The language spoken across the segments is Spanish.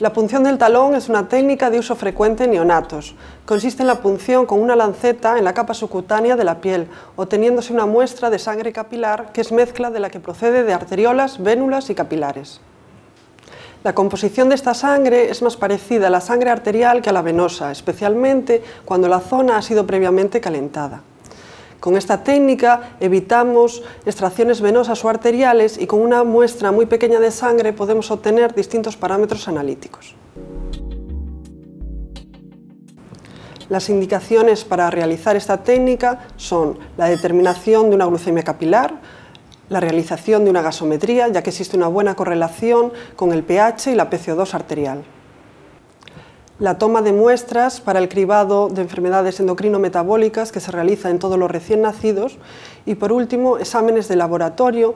La punción del talón es una técnica de uso frecuente en neonatos. Consiste en la punción con una lanceta en la capa subcutánea de la piel, obteniéndose una muestra de sangre capilar que es mezcla de la que procede de arteriolas, vénulas y capilares. La composición de esta sangre es más parecida a la sangre arterial que a la venosa, especialmente cuando la zona ha sido previamente calentada. Con esta técnica evitamos extracciones venosas o arteriales y con una muestra muy pequeña de sangre podemos obtener distintos parámetros analíticos. Las indicaciones para realizar esta técnica son la determinación de una glucemia capilar, la realización de una gasometría, ya que existe una buena correlación con el pH y la PCO2 arterial la toma de muestras para el cribado de enfermedades endocrino-metabólicas que se realiza en todos los recién nacidos y, por último, exámenes de laboratorio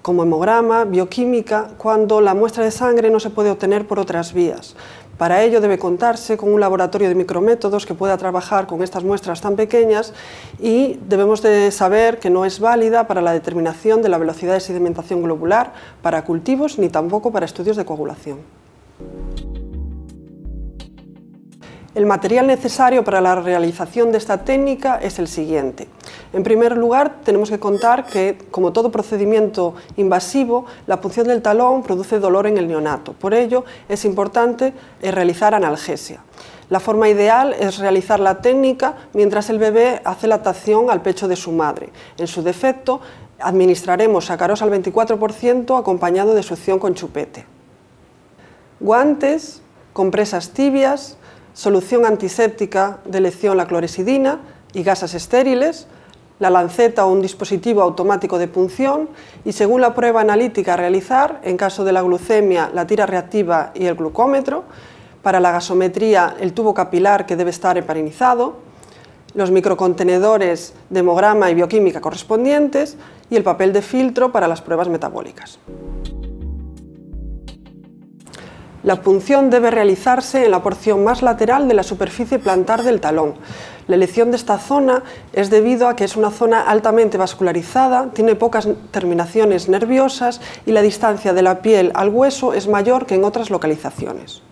como hemograma, bioquímica, cuando la muestra de sangre no se puede obtener por otras vías. Para ello debe contarse con un laboratorio de micrométodos que pueda trabajar con estas muestras tan pequeñas y debemos de saber que no es válida para la determinación de la velocidad de sedimentación globular para cultivos ni tampoco para estudios de coagulación. El material necesario para la realización de esta técnica es el siguiente. En primer lugar, tenemos que contar que, como todo procedimiento invasivo, la punción del talón produce dolor en el neonato. Por ello, es importante eh, realizar analgesia. La forma ideal es realizar la técnica mientras el bebé hace la al pecho de su madre. En su defecto, administraremos sacaros al 24% acompañado de succión con chupete. Guantes, compresas tibias, solución antiséptica de elección la cloresidina y gasas estériles, la lanceta o un dispositivo automático de punción y según la prueba analítica a realizar, en caso de la glucemia, la tira reactiva y el glucómetro, para la gasometría el tubo capilar que debe estar heparinizado, los microcontenedores de hemograma y bioquímica correspondientes y el papel de filtro para las pruebas metabólicas. La punción debe realizarse en la porción más lateral de la superficie plantar del talón. La elección de esta zona es debido a que es una zona altamente vascularizada, tiene pocas terminaciones nerviosas y la distancia de la piel al hueso es mayor que en otras localizaciones.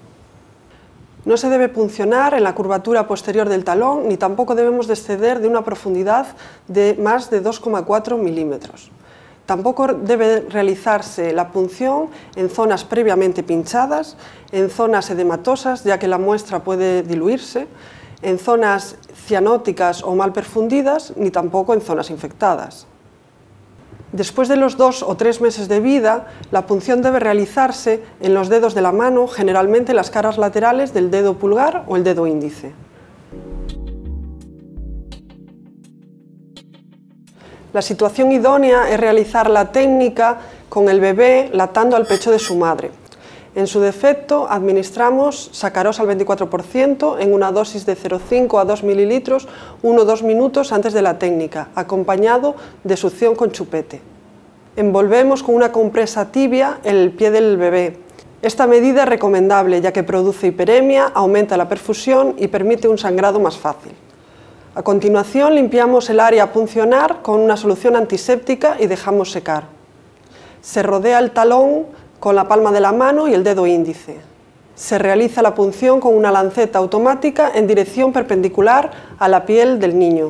No se debe puncionar en la curvatura posterior del talón ni tampoco debemos descender de una profundidad de más de 2,4 milímetros. Tampoco debe realizarse la punción en zonas previamente pinchadas, en zonas edematosas, ya que la muestra puede diluirse, en zonas cianóticas o mal perfundidas, ni tampoco en zonas infectadas. Después de los dos o tres meses de vida, la punción debe realizarse en los dedos de la mano, generalmente las caras laterales del dedo pulgar o el dedo índice. La situación idónea es realizar la técnica con el bebé latando al pecho de su madre. En su defecto, administramos sacarosa al 24% en una dosis de 0,5 a 2 mililitros 1 o dos minutos antes de la técnica, acompañado de succión con chupete. Envolvemos con una compresa tibia el pie del bebé. Esta medida es recomendable ya que produce hiperemia, aumenta la perfusión y permite un sangrado más fácil. A continuación limpiamos el área a puncionar con una solución antiséptica y dejamos secar. Se rodea el talón con la palma de la mano y el dedo índice. Se realiza la punción con una lanceta automática en dirección perpendicular a la piel del niño.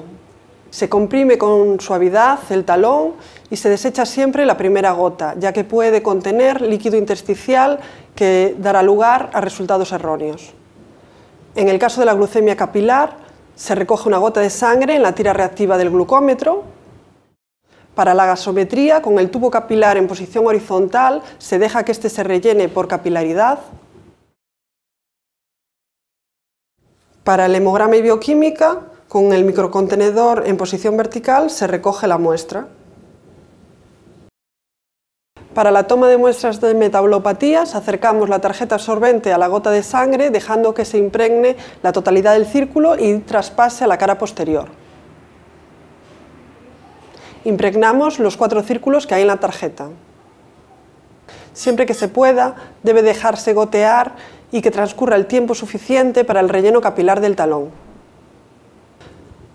Se comprime con suavidad el talón y se desecha siempre la primera gota, ya que puede contener líquido intersticial que dará lugar a resultados erróneos. En el caso de la glucemia capilar, se recoge una gota de sangre en la tira reactiva del glucómetro. Para la gasometría, con el tubo capilar en posición horizontal, se deja que éste se rellene por capilaridad. Para el hemograma y bioquímica, con el microcontenedor en posición vertical, se recoge la muestra. Para la toma de muestras de metabolopatías, acercamos la tarjeta absorbente a la gota de sangre dejando que se impregne la totalidad del círculo y traspase a la cara posterior. Impregnamos los cuatro círculos que hay en la tarjeta. Siempre que se pueda, debe dejarse gotear y que transcurra el tiempo suficiente para el relleno capilar del talón.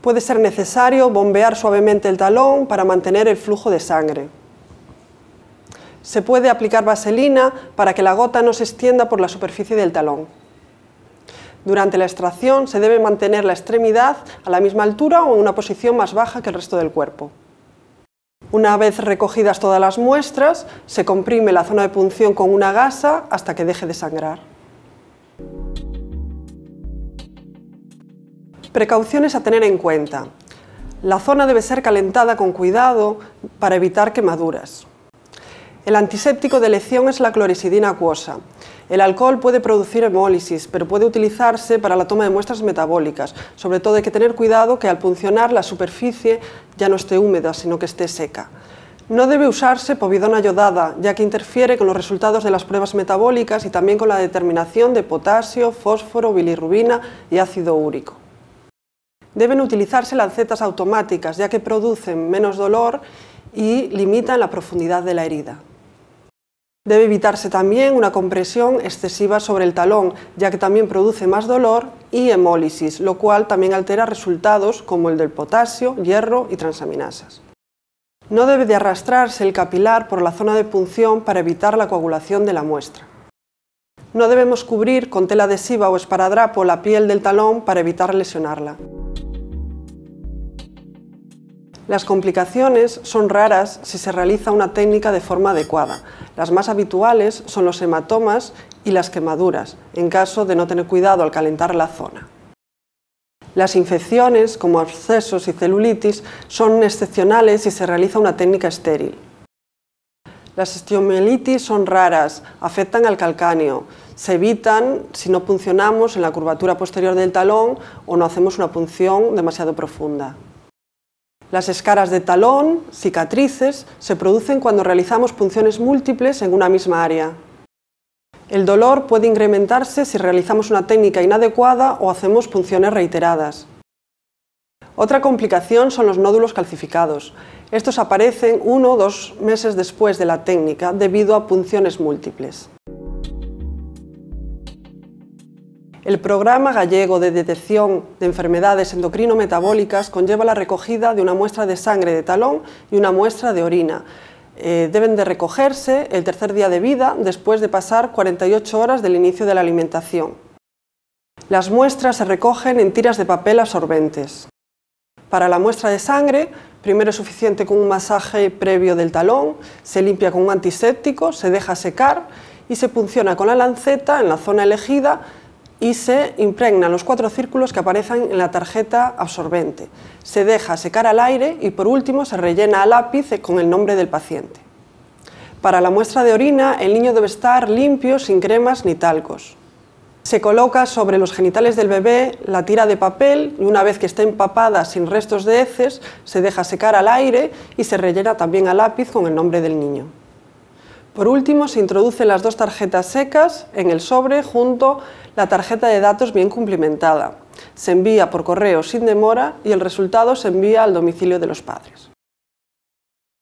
Puede ser necesario bombear suavemente el talón para mantener el flujo de sangre. Se puede aplicar vaselina para que la gota no se extienda por la superficie del talón. Durante la extracción se debe mantener la extremidad a la misma altura o en una posición más baja que el resto del cuerpo. Una vez recogidas todas las muestras, se comprime la zona de punción con una gasa hasta que deje de sangrar. Precauciones a tener en cuenta. La zona debe ser calentada con cuidado para evitar quemaduras. El antiséptico de elección es la cloricidina acuosa. El alcohol puede producir hemólisis, pero puede utilizarse para la toma de muestras metabólicas. Sobre todo hay que tener cuidado que al puncionar la superficie ya no esté húmeda, sino que esté seca. No debe usarse povidona yodada, ya que interfiere con los resultados de las pruebas metabólicas y también con la determinación de potasio, fósforo, bilirrubina y ácido úrico. Deben utilizarse lancetas automáticas, ya que producen menos dolor y limitan la profundidad de la herida. Debe evitarse también una compresión excesiva sobre el talón, ya que también produce más dolor y hemólisis, lo cual también altera resultados como el del potasio, hierro y transaminasas. No debe de arrastrarse el capilar por la zona de punción para evitar la coagulación de la muestra. No debemos cubrir con tela adhesiva o esparadrapo la piel del talón para evitar lesionarla. Las complicaciones son raras si se realiza una técnica de forma adecuada. Las más habituales son los hematomas y las quemaduras, en caso de no tener cuidado al calentar la zona. Las infecciones, como abscesos y celulitis, son excepcionales si se realiza una técnica estéril. Las estiomielitis son raras, afectan al calcáneo, se evitan si no puncionamos en la curvatura posterior del talón o no hacemos una punción demasiado profunda. Las escaras de talón, cicatrices, se producen cuando realizamos punciones múltiples en una misma área. El dolor puede incrementarse si realizamos una técnica inadecuada o hacemos punciones reiteradas. Otra complicación son los nódulos calcificados. Estos aparecen uno o dos meses después de la técnica debido a punciones múltiples. El Programa Gallego de Detección de Enfermedades Endocrino-Metabólicas conlleva la recogida de una muestra de sangre de talón y una muestra de orina. Eh, deben de recogerse el tercer día de vida después de pasar 48 horas del inicio de la alimentación. Las muestras se recogen en tiras de papel absorbentes. Para la muestra de sangre, primero es suficiente con un masaje previo del talón, se limpia con un antiséptico, se deja secar y se punciona con la lanceta en la zona elegida y se impregnan los cuatro círculos que aparecen en la tarjeta absorbente. Se deja secar al aire y por último se rellena a lápiz con el nombre del paciente. Para la muestra de orina, el niño debe estar limpio, sin cremas ni talcos. Se coloca sobre los genitales del bebé la tira de papel y una vez que esté empapada sin restos de heces, se deja secar al aire y se rellena también a lápiz con el nombre del niño. Por último, se introducen las dos tarjetas secas en el sobre junto la tarjeta de datos bien cumplimentada. Se envía por correo sin demora y el resultado se envía al domicilio de los padres.